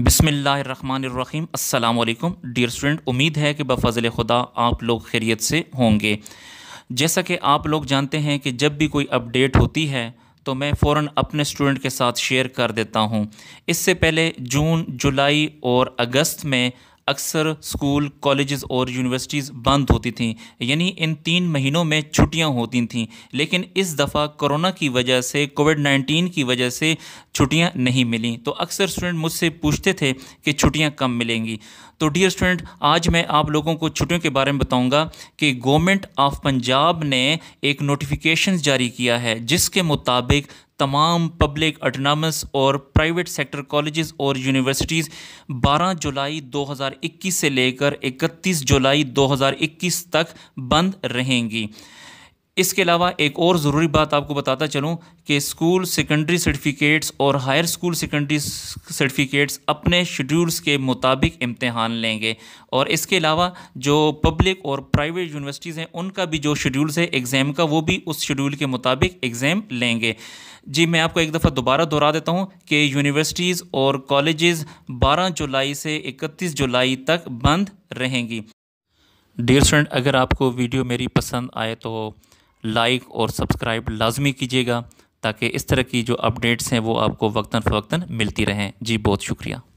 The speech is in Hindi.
बिसमीम अल्लाम डियर स्टूडेंट उम्मीद है कि बफजल खुदा आप लोग खैरियत से होंगे जैसा कि आप लोग जानते हैं कि जब भी कोई अपडेट होती है तो मैं फ़ौर अपने स्टूडेंट के साथ शेयर कर देता हूँ इससे पहले जून जुलाई और अगस्त में अक्सर स्कूल कॉलेजेस और यूनिवर्सिटीज़ बंद होती थीं यानी इन तीन महीनों में छुट्टियां होती थीं लेकिन इस दफ़ा कोरोना की वजह से कोविड नाइन्टीन की वजह से छुट्टियां नहीं मिली तो अक्सर स्टूडेंट मुझसे पूछते थे कि छुट्टियां कम मिलेंगी तो डियर स्टूडेंट आज मैं आप लोगों को छुट्टियों के बारे में बताऊंगा कि गवर्नमेंट ऑफ पंजाब ने एक नोटिफिकेशन जारी किया है जिसके मुताबिक तमाम पब्लिक ऑटोनस और प्राइवेट सेक्टर कॉलेजेस और यूनिवर्सिटीज़ 12 जुलाई 2021 से लेकर 31 जुलाई 2021 तक बंद रहेंगी इसके अलावा एक और ज़रूरी बात आपको बताता चलूँ कि स्कूल सेकेंडरी सर्टिफिकेट्स और हायर स्कूल सेकेंडरी सर्टिफिकेट्स अपने शेड्यूल्स के मुताबिक इम्तहान लेंगे और इसके अलावा जो पब्लिक और प्राइवेट यूनिवर्सिटीज़ हैं उनका भी जो शेड्यूल्स है एग्ज़ाम का वो भी उस शेड्यूल के मुताबिक एग्ज़ाम लेंगे जी मैं आपको एक दफ़ा दोबारा दोहरा देता हूँ कि यूनिवर्सिटीज़ और कॉलेजेस 12 जुलाई से 31 जुलाई तक बंद रहेंगी डियर स्टूडेंट अगर आपको वीडियो मेरी पसंद आए तो लाइक और सब्सक्राइब लाजमी कीजिएगा ताकि इस तरह की जो अपडेट्स हैं वो आपको वक्ता फ़वक्ता मिलती रहें जी बहुत शुक्रिया